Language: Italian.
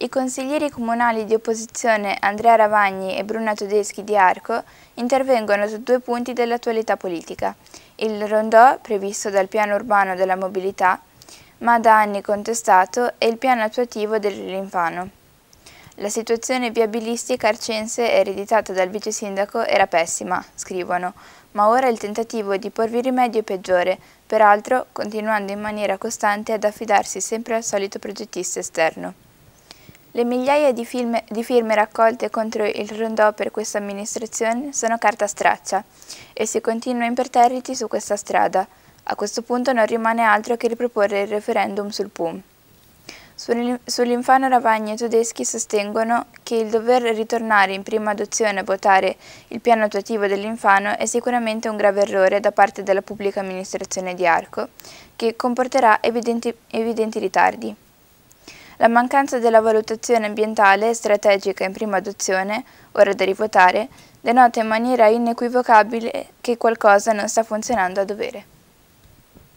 I consiglieri comunali di opposizione Andrea Ravagni e Bruna Tedeschi di Arco intervengono su due punti dell'attualità politica. Il rondò, previsto dal piano urbano della mobilità, ma da anni contestato, e il piano attuativo del Linfano. La situazione viabilistica arcense ereditata dal vice sindaco era pessima, scrivono, ma ora il tentativo di porvi rimedio è peggiore, peraltro continuando in maniera costante ad affidarsi sempre al solito progettista esterno. Le migliaia di, film, di, firme raccolte contro il rondò per questa amministrazione sono carta straccia e si continua imperterriti su questa strada. A questo punto non rimane altro che riproporre il referendum sul PUM. Sull'infano Ravagna i tedeschi sostengono che il dover ritornare in prima adozione a votare il piano attuativo dell'infano è sicuramente un grave errore da parte della pubblica amministrazione di Arco, che comporterà evidenti, evidenti ritardi. La mancanza della valutazione ambientale strategica in prima adozione, ora da rivotare, denota in maniera inequivocabile che qualcosa non sta funzionando a dovere.